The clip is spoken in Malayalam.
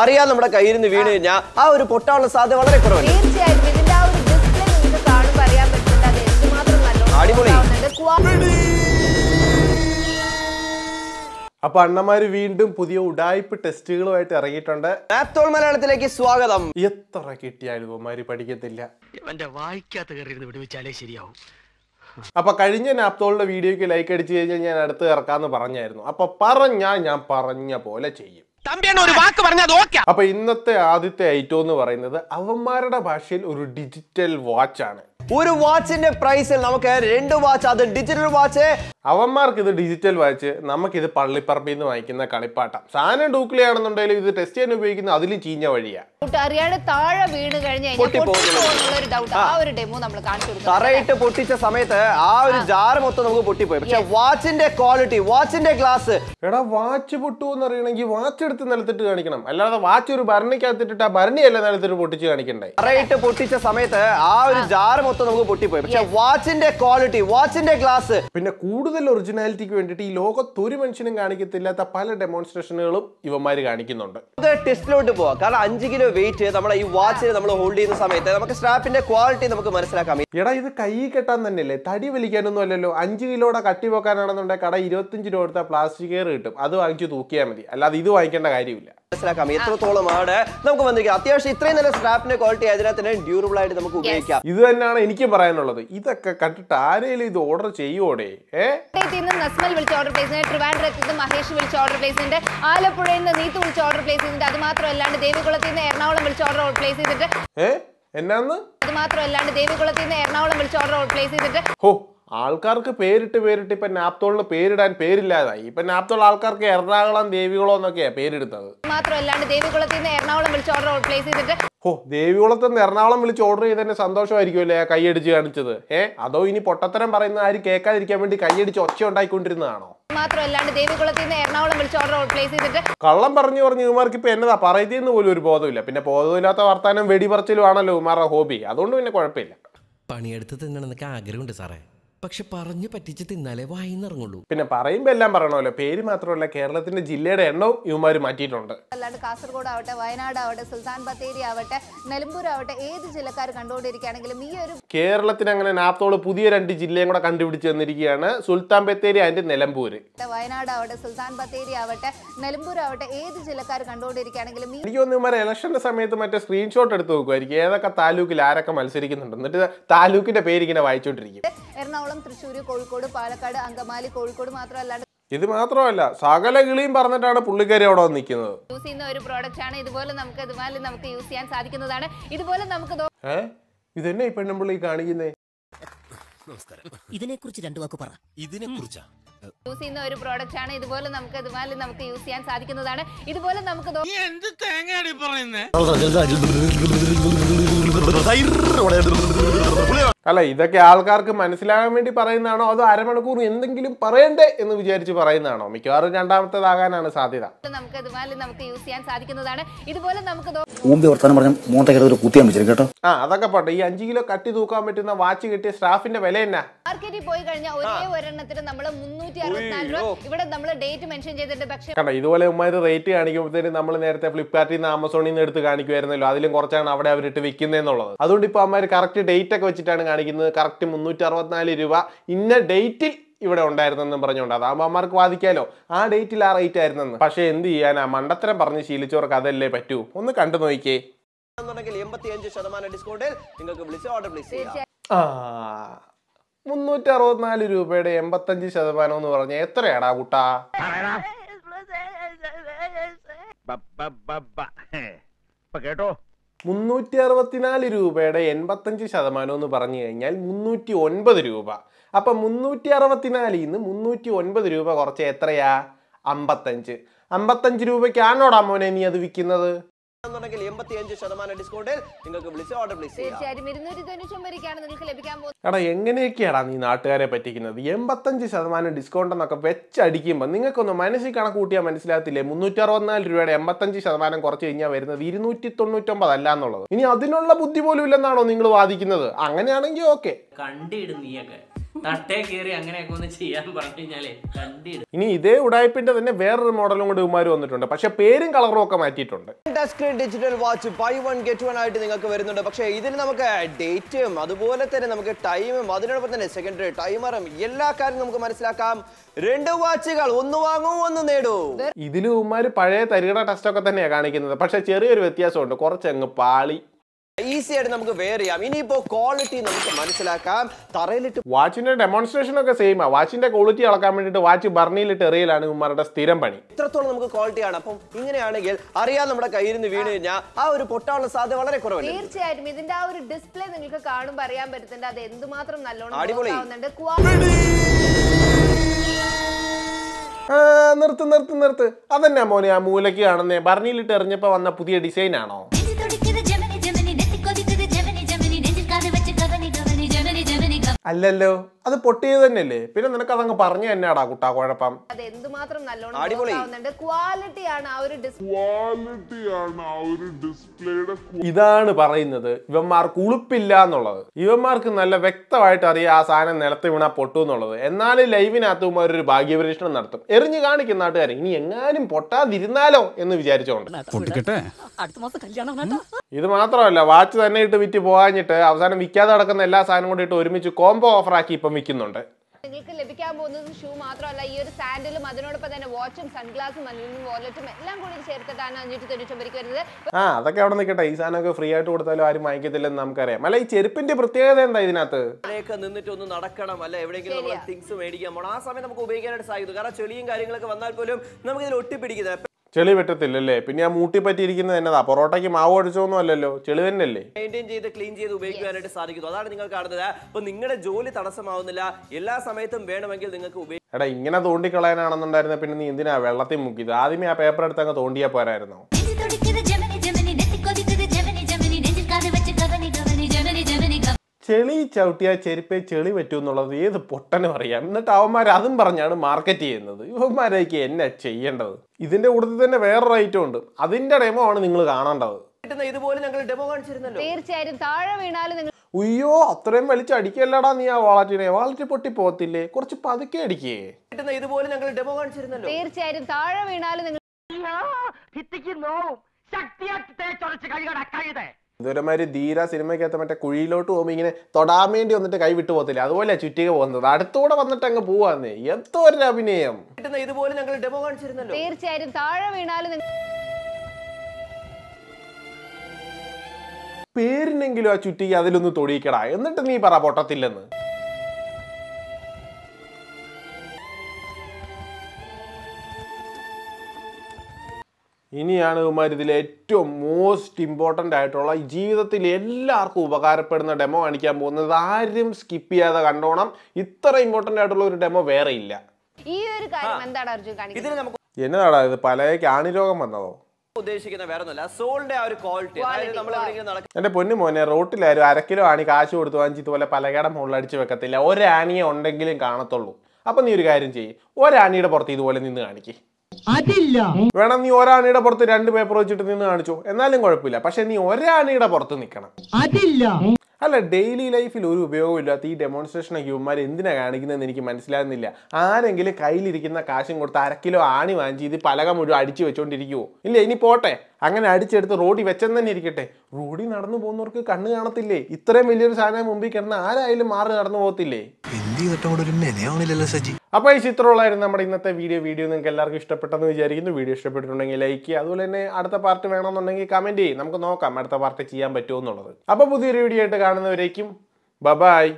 അറിയാൻ നമ്മുടെ കയ്യിൽ നിന്ന് വീണ് കഴിഞ്ഞാൽ ആ ഒരു പൊട്ടാനുള്ള സാധ്യത വളരെ കുറവാണ് അടിപൊളി അപ്പൊ അണ്ണമാര് വീണ്ടും പുതിയ ഉടായ്പ് ടെസ്റ്റുകളുമായിട്ട് ഇറങ്ങിയിട്ടുണ്ട് ആപ്തോൾ മലയാളത്തിലേക്ക് സ്വാഗതം എത്ര കിട്ടിയാലും ഇവന്മാര് പഠിക്കത്തില്ല ഇവന്റെ വായിക്കാത്ത കയറി വിടുവിച്ചാലേ ശരിയാവും അപ്പൊ കഴിഞ്ഞ നാപ്തോളുടെ വീഡിയോക്ക് ലൈക്ക് അടിച്ചു കഴിഞ്ഞാൽ ഞാൻ അടുത്ത് ഇറക്കാന്ന് പറഞ്ഞായിരുന്നു അപ്പൊ പറഞ്ഞാൽ ഞാൻ പറഞ്ഞ പോലെ ചെയ്യും അപ്പൊ ഇന്നത്തെ ആദ്യത്തെ ഐറ്റം എന്ന് പറയുന്നത് അവന്മാരുടെ ഭാഷയിൽ ഒരു ഡിജിറ്റൽ വാച്ച് ആണ് ഒരു വാച്ചിന്റെ പ്രൈസിൽ നമുക്ക് രണ്ട് വാച്ച് അത് ഡിജിറ്റൽ വാച്ച് അവന്മാർക്ക് ഇത് ഡിജിറ്റൽ വായിച്ച് നമുക്കിത് പള്ളിപ്പറമ്പിൽ നിന്ന് വാങ്ങിക്കുന്ന കളിപ്പാട്ടം സാധനം ഡൂക്ലിയാണെന്നുണ്ടെങ്കിലും ഇത് ടെസ്റ്റ് ചെയ്യാൻ ഉപയോഗിക്കുന്ന അതിലും ചീഞ്ഞ വഴിയാ താഴെ കഴിഞ്ഞാൽ പൊട്ടിച്ച സമയത്ത് ആ ഒരു ജാറ് മൊത്തം നമുക്ക് പൊട്ടിപ്പോയി പക്ഷെ വാച്ചിന്റെ ക്വാളിറ്റി വാച്ചിന്റെ ഗ്ലാസ് എടാ വാച്ച് പൊട്ടു എന്ന് അറിയണമെങ്കിൽ വാച്ച് എടുത്ത് നിലത്തിട്ട് കാണിക്കണം അല്ലാതെ വാച്ച് ഒരു ഭരണിക്കകത്തിട്ടിട്ട് ആ ഭരണിയല്ല നിലത്തിട്ട് പൊട്ടിച്ച് കാണിക്കണ്ടേ അറിയിട്ട് പൊട്ടിച്ച സമയത്ത് ആ ഒരു ജാറ് മൊത്തം നമുക്ക് പൊട്ടിപ്പോയി പക്ഷെ വാച്ചിന്റെ ക്വാളിറ്റി വാച്ചിന്റെ ഗ്ലാസ് പിന്നെ കൂടുതൽ കൂടുതൽ ഒറിജിനാലിറ്റിക്ക് വേണ്ടിയിട്ട് ഈ ലോകത്ത് ഒരു മനുഷ്യനും കാണിക്കത്തില്ലാത്ത പല ഡെമോൺസ്ട്രേഷനുകളും ഇവന്മാർ കാണിക്കുന്നുണ്ട് അത് ടെസ്റ്റിലോട്ട് പോവാം കാരണം അഞ്ച് കിലോ വെയിറ്റ് നമ്മളെ ഈ വാച്ചിൽ നമ്മൾ ഹോൾഡ് ചെയ്യുന്ന സമയത്ത് നമുക്ക് സ്ട്രാപ്പിന്റെ ക്വാളിറ്റി നമുക്ക് മനസ്സിലാക്കാം എടാ ഇത് കൈ കെട്ടാൻ തന്നെയല്ലേ തടി വലിക്കാനൊന്നും അല്ലല്ലോ അഞ്ച് കിലോടെ കട്ടി പോക്കാനാണെന്നുണ്ടെങ്കിൽ കട ഇരുപത്തിയഞ്ച് രൂപ കൊടുത്താൽ പ്ലാസ്റ്റിക് കെയർ കിട്ടും അത് വാങ്ങിച്ച് തൂക്കിയാൽ മതി അല്ലാതെ ഇത് വാങ്ങിക്കേണ്ട കാര്യമില്ല മനസ്സിലാക്കാം ആണ് നമുക്ക് വന്നിരിക്കുക അത്യാവശ്യം ഇത്രയും നല്ല സ്ട്രാപ്പിന്റെ ക്വാളിറ്റി അതിനകത്ത് ഡ്യൂറബിൾ ആയിട്ട് നമുക്ക് ഉപയോഗിക്കാം ഇത് തന്നെയാണ് എനിക്ക് പറയാനുള്ളത് ഇതൊക്കെ കണ്ടിട്ട് ആരെങ്കിലും ഇത് ഓർഡർ ചെയ്യോടെ ഏഹ് നിന്ന് നസ്മൽ വിളിച്ച ഓർഡർ പ്ലേസിന് ട്രിവാൻഡ്രത്ത് നിന്ന് മഹേഷ് വിളിച്ച ഓർഡർ പ്ലേസിന്റെ ആലപ്പുഴയിൽ നിന്ന് നീത്ത് വിളിച്ച ഓർഡർ പ്ലേസ് ചെയ്തിട്ട് അത് മാത്രമല്ലാണ്ട് ദേവികുളത്ത് നിന്ന് എറണാകുളം വിളിച്ച ഓർഡർ പ്ലേസ് ചെയ്തിട്ട് എന്നാന്ന് അത് മാത്രമല്ലാണ്ട് ദേവികുളത്ത് നിന്ന് എറണാകുളം വിളിച്ച ഓർഡർ പ്ലേസ് ചെയ്തിട്ട് ആൾക്കാർക്ക് പേരിട്ട് പേരിട്ട് ഇപ്പൊ നാപ്തോളിന് പേരിടാൻ പേരില്ലാതായി ഇപ്പൊ നാപ്തോൾ ആൾക്കാർക്ക് എറണാകുളം ദേവികുളം എന്നൊക്കെയാ പേരിടുന്നത് മാത്രമല്ലാണ്ട് ദേവികുളത്തിൽ നിന്ന് എറണാകുളം വിളിച്ച് ഓർഡർ പ്ലേസ് ചെയ്തിട്ട് ഓ ദേവികുളത്ത് നിന്ന് എറണാകുളം വിളിച്ച് ഓർഡർ ചെയ്തതിന്റെ സന്തോഷമായിരിക്കുമല്ലേ കൈയടിച്ച് കാണിച്ചത് ഏ അതോ ഇനി പൊട്ടത്തരം പറയുന്ന ആര് കേൾക്കാതിരിക്കാൻ വേണ്ടി കൈയടിച്ച് ഒച്ച ഉണ്ടായിക്കൊണ്ടിരുന്നതാണോ നിന്ന് പ്ലേസ് ചെയ്തിട്ട് കള്ളം പറഞ്ഞു പറഞ്ഞു ഇവർക്ക് ഇപ്പൊ എന്നതാ പറയുന്ന പോലും ഒരു ബോധമില്ല പിന്നെ ബോധമില്ലാത്ത വർത്താനം വെടിപറച്ചിലും ആണല്ലോ ഉമാറ ഹോബി അതുകൊണ്ട് പിന്നെ കുഴപ്പമില്ല പണിയെടുത്ത് തിന്നണമെന്നൊക്കെ ആഗ്രഹമുണ്ട് സാറേ പക്ഷെ പറഞ്ഞു പറ്റിച്ച് തിന്നാലേ വായിന്നിറങ്ങുള്ളൂ പിന്നെ പറയുമ്പോ എല്ലാം പറയണമല്ലോ പേര് മാത്രമല്ല കേരളത്തിന്റെ ജില്ലയുടെ എണ്ണവും ഇവന്മാര് മാറ്റിയിട്ടുണ്ട് അല്ലാണ്ട് കാസർഗോഡ് ആവട്ടെ വയനാട് ആവട്ടെ സുൽത്താൻ ബത്തേരി ആവട്ടെ നെലമ്പൂർ ആവട്ടെ ഏത് ജില്ലക്കാർ കണ്ടുകൊണ്ടിരിക്കുകയാണെങ്കിലും ഈ ഒരു കേരളത്തിന് അങ്ങനെ നാത്തോള് പുതിയ രണ്ട് ജില്ലയും കൂടെ കണ്ടുപിടിച്ച് തന്നിരിക്കുകയാണ് സുൽത്താൻ ബത്തേരി ആൻഡ് നിലമ്പൂര് വയനാട് ആവട്ടെ സുൽത്താൻ ബത്തേരി ആവട്ടെ നെലമ്പൂർ ആവട്ടെ ഏത് ജില്ലക്കാർ കണ്ടുകൊണ്ടിരിക്കുകയാണെങ്കിലും എനിക്ക് തോന്നുന്നു ഇവരെ ഇലക്ഷന്റെ സമയത്ത് മറ്റേ സ്ക്രീൻഷോട്ട് എടുത്ത് നോക്കുമായിരിക്കും ഏതൊക്കെ താലൂക്കിൽ ആരൊക്കെ മത്സരിക്കുന്നുണ്ട് എന്നിട്ട് താലൂക്കിന്റെ പേര് ഇങ്ങനെ വായിച്ചോണ്ടിരിക്കും എറണാകുളം എറണാകുളം തൃശ്ശൂർ കോഴിക്കോട് പാലക്കാട് അങ്കമാലി കോഴിക്കോട് മാത്രമല്ലാണ്ട് ഇത് മാത്രമല്ല സകല കിളിയും പറഞ്ഞിട്ടാണ് പുള്ളിക്കാരി അവിടെ നിൽക്കുന്നത് യൂസ് ചെയ്യുന്ന ഒരു പ്രോഡക്റ്റ് ആണ് ഇതുപോലെ നമുക്ക് ഇതുപോലെ നമുക്ക് യൂസ് ചെയ്യാൻ സാധിക്കുന്നതാണ് ഇതുപോലെ നമുക്ക് ഏ നമ്മൾ ഈ പെണ്ണുമ്പുള്ളി കാണിക്കുന്നേ നമസ്കാരം വാക്ക് പറ യൂസ് ചെയ്യുന്ന ഒരു പ്രോഡക്റ്റ് ആണ് ഇതുപോലെ നമുക്ക് യൂസ് ചെയ്യാൻ സാധിക്കുന്നതാണ് ഇതുപോലെ നമുക്ക് എന്ത് അല്ല ഇതൊക്കെ ആൾക്കാർക്ക് മനസ്സിലാകാൻ വേണ്ടി പറയുന്നതാണോ അതോ അരമണിക്കൂർ എന്തെങ്കിലും പറയണ്ടേ എന്ന് വിചാരിച്ച് പറയുന്നതാണോ മിക്കവാറും രണ്ടാമത്തേതാകാനാണ് സാധ്യത നമുക്ക് ഇതുപോലെ നമുക്ക് യൂസ് ചെയ്യാൻ സാധിക്കുന്നതാണ് ഇതുപോലെ നമുക്ക് കേട്ടോ ആ അതൊക്കെ പോട്ടെ ഈ അഞ്ചു കിലോ കട്ടി തൂക്കാൻ പറ്റുന്ന വാച്ച് കിട്ടിയ സ്റ്റാഫിന്റെ വില എന്നാ മാർക്കറ്റിൽ പോയി ഒരേ നമ്മൾ രൂപ ഇവിടെ നമ്മൾ ഡേറ്റ് മെൻഷൻ ചെയ്തിട്ട് പക്ഷേ കണ്ടോ ഇതുപോലെ ഉമ്മാര് റേറ്റ് കാണിക്കുമ്പോഴത്തേനും നമ്മൾ നേരത്തെ ഫ്ലിപ്കാർട്ടിൽ നിന്ന് ആമസോണിൽ നിന്ന് എടുത്ത് കാണിക്കുമായിരുന്നല്ലോ അതിലും കുറച്ചാണ് അവിടെ അവരിട്ട് വിൽക്കുന്നതെന്നുള്ളത് അതുകൊണ്ട് ഇപ്പൊ അമ്മമാര് കറക്റ്റ് ഡേറ്റ് ഒക്കെ വെച്ചിട്ടാണ് കാണിക്കുന്നത് കറക്റ്റ് മുന്നൂറ്റി അറുപത്തിനാല് രൂപ ഇന്ന ഡേറ്റിൽ ഇവിടെ ഉണ്ടായിരുന്നെന്നും പറഞ്ഞുകൊണ്ട് അത് അമ്മമാർക്ക് വാദിക്കാലോ ആ ഡേറ്റിൽ ആ റേറ്റ് ആയിരുന്നെന്ന് പക്ഷേ എന്ത് ചെയ്യാനാ മണ്ടത്തരം പറഞ്ഞ് ശീലിച്ചവർക്ക് അതല്ലേ പറ്റൂ ഒന്ന് കണ്ടു നോക്കിയേ എന്നുണ്ടെങ്കിൽ ഡിസ്കൗണ്ടിൽ നിങ്ങൾക്ക് ഓർഡർ ആ മുന്നൂറ്റി അറുപത്തിനാല് രൂപയുടെ എൺപത്തഞ്ച് ശതമാനം എന്ന് പറഞ്ഞ എത്രയാടാ കുട്ടാ കേട്ടോ മുന്നൂറ്റി അറുപത്തിനാല് രൂപയുടെ എൺപത്തഞ്ച് ശതമാനം എന്ന് പറഞ്ഞു കഴിഞ്ഞാൽ മുന്നൂറ്റി ഒൻപത് രൂപ അപ്പം മുന്നൂറ്റി അറുപത്തിനാലിൽ നിന്ന് മുന്നൂറ്റി ഒൻപത് രൂപ കുറച്ച് എത്രയാ അമ്പത്തഞ്ച് അമ്പത്തഞ്ച് രൂപയ്ക്കാണോടാ മോനെ നീ അത് വിൽക്കുന്നത് എന്നുണ്ടെങ്കിൽ എൺപത്തി അഞ്ച് ശതമാനം ഡിസ്കൗണ്ടിൽ നിങ്ങൾക്ക് വിളിച്ച് ഓർഡർ തീർച്ചയായിട്ടും നിങ്ങൾക്ക് ലഭിക്കാൻ എടാ എങ്ങനെയൊക്കെയാണ് നീ നാട്ടുകാരെ പറ്റിക്കുന്നത് എൺപത്തഞ്ച് ശതമാനം ഡിസ്കൗണ്ട് എന്നൊക്കെ വെച്ചടിക്കുമ്പോൾ നിങ്ങൾക്കൊന്ന് മനസ്സിൽ കണക്ക് കൂട്ടിയാൽ മനസ്സിലാകത്തില്ലേ മുന്നൂറ്റി അറുപത്തിനാല് രൂപയുടെ എൺപത്തഞ്ച് ശതമാനം കുറച്ച് കഴിഞ്ഞാൽ വരുന്നത് ഇരുന്നൂറ്റി തൊണ്ണൂറ്റൊമ്പത് അല്ല എന്നുള്ളത് ഇനി അതിനുള്ള ബുദ്ധി പോലും ഇല്ലെന്നാണോ നിങ്ങൾ വാദിക്കുന്നത് അങ്ങനെയാണെങ്കിൽ ഓക്കെ കണ്ടിടും തട്ടേ കയറി അങ്ങനെയൊക്കെ ഒന്ന് ചെയ്യാൻ പറഞ്ഞു കഴിഞ്ഞാലേ ഇനി ഇതേ ഉടായ്പിന്റെ തന്നെ വേറൊരു മോഡലും കൂടെ ഉമാര് വന്നിട്ടുണ്ട് പക്ഷെ പേരും കളറും ഒക്കെ മാറ്റിയിട്ടുണ്ട് touch digital watch buy one get one ആയിട്ട് നിങ്ങൾക്ക് വരുന്നുണ്ട് പക്ഷെ ഇതിൽ നമുക്ക് ഡേറ്റും അതുപോലെ തന്നെ നമുക്ക് ടൈമും അതിനോടൊപ്പം തന്നെ സെക്കൻഡറി ടൈമറും എല്ലാ കാര്യവും നമുക്ക് മനസ്സിലാക്കാം രണ്ട് വാച്ചുകൾ ഒന്ന് വാങ്ങൂ ഒന്ന് നേടൂ ഇതിലും ഉമാര് പഴയ തരികട ടെസ്റ്റ് ഒക്കെ തന്നെയാണ് കാണിക്കുന്നത് പക്ഷെ ചെറിയൊരു വ്യത്യാസമുണ്ട് കുറച്ചങ്ങ് പാളി ഈസി ആയിട്ട് നമുക്ക് വെയർ ചെയ്യാം ഇനിയിപ്പോ ക്വാളിറ്റി നമുക്ക് മനസ്സിലാക്കാം തറയിലിട്ട് വാച്ചിന്റെ ഡെമോൺസ്ട്രേഷൻ ഒക്കെ സെയിം ആ വാച്ചിന്റെ ക്വാളിറ്റി അളക്കാൻ വേണ്ടിയിട്ട് വാച്ച് ബർണിയിലിട്ട് എറിയലാണ് ഉമ്മാരുടെ സ്ഥിരം പണി ഇത്രത്തോളം നമുക്ക് ക്വാളിറ്റി ആണ് അപ്പം ഇങ്ങനെയാണെങ്കിൽ അറിയാം നമ്മുടെ കയ്യിൽ നിന്ന് വീണ് കഴിഞ്ഞാൽ ആ ഒരു പൊട്ടാനുള്ള സാധ്യത വളരെ കുറവാണ് തീർച്ചയായിട്ടും ഇതിന്റെ ആ ഒരു ഡിസ്പ്ലേ നിങ്ങൾക്ക് കാണും പറയാൻ പറ്റുന്നുണ്ട് അത് എന്തുമാത്രം നല്ലോണം നിർത്ത് നിർത്ത് നിർത്ത് അതന്നെ മോനെ ആ മൂലയ്ക്ക് കാണുന്നേ ബർണിയിലിട്ട് എറിഞ്ഞപ്പോ വന്ന പുതിയ ഡിസൈൻ ആണോ അല്ലല്ലോ അത് പൊട്ടിയത് തന്നെയല്ലേ പിന്നെ നിനക്ക് അതങ്ങ് പറഞ്ഞു തന്നെയാടാ കുട്ടാ കുഴപ്പം ആ ഒരു ആ ഒരു ഡിസ്പ്ലേയുടെ ഇതാണ് പറയുന്നത് ഇവന്മാർക്ക് ഉളുപ്പില്ല എന്നുള്ളത് ഇവന്മാർക്ക് നല്ല വ്യക്തമായിട്ട് അറിയാം ആ സാധനം നിലത്ത് വീണാ പൊട്ടു എന്നുള്ളത് എന്നാലും ലൈവിനകത്ത് ഇവന്മാർ ഒരു ഭാഗ്യപരീക്ഷണം നടത്തും എറിഞ്ഞു കാണിക്കും നാട്ടുകാരെ ഇനി എങ്ങാനും പൊട്ടാതിരുന്നാലോ എന്ന് വിചാരിച്ചോണ്ട് ഇത് മാത്രമല്ല വാച്ച് തന്നെ ഇട്ട് വിറ്റ് പോകാഞ്ഞിട്ട് അവസാനം വിൽക്കാതെ നടക്കുന്ന എല്ലാ സാധനം കൂടി ഇട്ട് ഒരുമിച്ച് കോ കോംബോ ഓഫറാക്കി ഇപ്പം വിൽക്കുന്നുണ്ട് നിങ്ങൾക്ക് ലഭിക്കാൻ പോകുന്നത് ഷൂ മാത്രമല്ല ഈ ഒരു സാൻഡലും അതിനോടൊപ്പം തന്നെ വാച്ചും സൺഗ്ലാസും അലുമിനിയം വാലറ്റും എല്ലാം കൂടി ചേർത്തിട്ടാണ് അഞ്ഞൂറ്റി തൊണ്ണൂറ്റി വരുന്നത് ആ അതൊക്കെ അവിടെ നിൽക്കട്ടെ ഈ സാധനമൊക്കെ ഫ്രീ ആയിട്ട് കൊടുത്താലും ആരും വാങ്ങിക്കത്തില്ലെന്ന് നമുക്കറിയാം അല്ല ഈ ചെരുപ്പിന്റെ പ്രത്യേകത എന്താ ഇതിനകത്ത് നിന്നിട്ട് ഒന്ന് നടക്കണം അല്ല എവിടെയെങ്കിലും നമ്മൾ തിങ്സ് മേടിക്കാൻ പോകണം ആ സമയം നമുക്ക് ഉപയോഗിക്കാനായിട്ട് സാധിക്കും കാരണം ചെളിയും കാര്യങ്ങളൊക്കെ വന്നാൽ പോലും നമുക്ക് ഇതിൽ ഒട്ടിപ്പിടിക്കുന്നത് ചെളി പറ്റത്തില്ലല്ലേ പിന്നെ ആ മൂട്ടി പറ്റിയിരിക്കുന്നത് എന്നതാ പൊറോട്ടയ്ക്ക് മാവ് അടിച്ചോന്നും അല്ലല്ലോ ചെളി അല്ലേ മെയിൻറ്റെയിൻ ചെയ്ത് ക്ലീൻ ചെയ്ത് ഉപയോഗിക്കാനായിട്ട് സാധിക്കും അതാണ് നിങ്ങൾ കാണുന്നത് അപ്പൊ നിങ്ങളുടെ ജോലി തടസ്സമാവുന്നില്ല എല്ലാ സമയത്തും വേണമെങ്കിൽ നിങ്ങൾക്ക് എടാ ഇങ്ങനെ തോണ്ടിക്കളയാനാണെന്നുണ്ടായിരുന്ന പിന്നെ നീ എന്തിനാ വെള്ളത്തിൽ മുക്കിയത് ആദ്യമേ ആ പേപ്പർ എടുത്ത് അങ്ങ് തോണ്ടിയാ പോരായിരുന്നോ ചെളി ചവിട്ടിയാൽ ചെരുപ്പേ ചെളി പറ്റൂ എന്നുള്ളത് ഏത് പൊട്ടനും അറിയാം എന്നിട്ട് അവന്മാർ അതും പറഞ്ഞാണ് മാർക്കറ്റ് ചെയ്യുന്നത് ഇവന്മാരേക്ക് എന്നെ ചെയ്യേണ്ടത് ഇതിന്റെ കൂടുതൽ തന്നെ വേറൊരു ഐറ്റം ഉണ്ട് അതിന്റെ ഡെമോ ആണ് നിങ്ങൾ കാണേണ്ടത് ഉയ്യോ അത്രയും വലിച്ച അടിക്കല്ലടാ നീ ആ വാളറ്റിനെ വാളറ്റ് പൊട്ടി പോകത്തില്ലേ കുറച്ച് പതുക്കെ അടിക്കേ ഇതുപോലെ ഞങ്ങൾ ഡെമോ കാണിച്ചിരുന്നല്ലോ തീർച്ചയായും താഴെ വീണാലും നിങ്ങൾ ശക്തിയാക്കി ഇതൊരുമാതിരി ധീര സിനിമയ്ക്കകത്ത് മറ്റേ കുഴിയിലോട്ട് പോകുമ്പോൾ ഇങ്ങനെ തൊടാൻ വേണ്ടി വന്നിട്ട് കൈ വിട്ടു പോകത്തില്ല അതുപോലെ ചുറ്റിക പോകുന്നത് അടുത്തൂടെ വന്നിട്ട് അങ്ങ് പോവാന്ന് എന്തോ ഒരു അഭിനയം ഇതുപോലെ ഞങ്ങൾ ഡെമോ കാണിച്ചിരുന്നല്ലോ തീർച്ചയായും താഴെ വീണാലും പേരിനെങ്കിലും ആ ചുറ്റിക അതിലൊന്ന് തൊടിയിക്കടാ എന്നിട്ട് നീ പറ പൊട്ടത്തില്ലെന്ന് ഇനിയാണ് ഇവന്മാർ ഇതിൽ ഏറ്റവും മോസ്റ്റ് ഇമ്പോർട്ടൻ്റ് ആയിട്ടുള്ള ജീവിതത്തിൽ എല്ലാവർക്കും ഉപകാരപ്പെടുന്ന ഡെമോ കാണിക്കാൻ പോകുന്നത് ആരും സ്കിപ്പ് ചെയ്യാതെ കണ്ടോണം ഇത്ര ഇമ്പോർട്ടൻ്റ് ആയിട്ടുള്ള ഒരു ഡെമോ വേറെ ഇല്ല ഈ ഒരു കാര്യം എന്താണ് എന്നതാടാ ഇത് പലയ്ക്ക് കാണിരോഗം വന്നതോ ഉദ്ദേശിക്കുന്ന ആ ഒരു ക്വാളിറ്റി നടക്കും എന്റെ പൊന്നു മോനെ റോട്ടിലായാലും അരക്കിലോ ആണി കാശ് കൊടുത്ത് വാങ്ങിച്ച് ഇതുപോലെ പലകയുടെ മുകളിൽ അടിച്ച് വെക്കത്തില്ല ഒരാണിയെ ഉണ്ടെങ്കിലും കാണത്തുള്ളൂ അപ്പൊ നീ ഒരു കാര്യം ചെയ്യും ഒരാണിയുടെ പുറത്ത് ഇതുപോലെ നിന്ന് കാണിക്കേ അതില്ല വേണം നീ ഒരാണിയുടെ പുറത്ത് രണ്ട് പേപ്പർ വെച്ചിട്ട് നിന്ന് കാണിച്ചു എന്നാലും കുഴപ്പമില്ല പക്ഷെ നീ ഒരാണിയുടെ പുറത്ത് നിക്കണം അതില്ല അല്ല ഡെയിലി ലൈഫിൽ ഒരു ഉപയോഗമില്ലാത്ത ഈ ഡെമോൺസ്ട്രേഷൻ ഒക്കെ ഹ്യൂമാർ എന്തിനാ കാണിക്കുന്നതെന്ന് എനിക്ക് മനസ്സിലാകുന്നില്ല ആരെങ്കിലും കയ്യിലിരിക്കുന്ന കാശും കൊടുത്ത് അര കിലോ ആണി വാങ്ങിച്ച് ഇത് പലക മുഴുവൻ അടിച്ചു വെച്ചോണ്ടിരിക്കുവോ ഇല്ല ഇനി പോട്ടെ അങ്ങനെ അടിച്ചെടുത്ത് റോഡിൽ വെച്ചെന്ന് തന്നെ ഇരിക്കട്ടെ റോഡിൽ നടന്നു പോകുന്നവർക്ക് കണ്ണ് കാണത്തില്ലേ ഇത്രയും വലിയൊരു സാധനം മുമ്പിൽ കിടന്ന് ആരായാലും മാറി നടന്നു പോകത്തില്ലേ അപ്പൊ സജി അപ്പോൾ ഈ ചിത്രമുള്ളായിരുന്നു നമ്മുടെ ഇന്നത്തെ വീഡിയോ വീഡിയോ നിങ്ങൾക്ക് എല്ലാവർക്കും ഇഷ്ടപ്പെട്ടെന്ന് വിചാരിക്കുന്നു വീഡിയോ ഇഷ്ടപ്പെട്ടിട്ടുണ്ടെങ്കിൽ ലൈക്ക് ചെയ്യുക അതുപോലെ തന്നെ അടുത്ത പാർട്ട് വേണമെന്നുണ്ടെങ്കിൽ കമന്റ് ചെയ്യും നമുക്ക് നോക്കാം അടുത്ത പാർട്ട് ചെയ്യാൻ പറ്റുമോ എന്നുള്ളത് അപ്പോൾ പുതിയൊരു വീഡിയോ ആയിട്ട് കാണുന്നവരേക്കും ബബായ്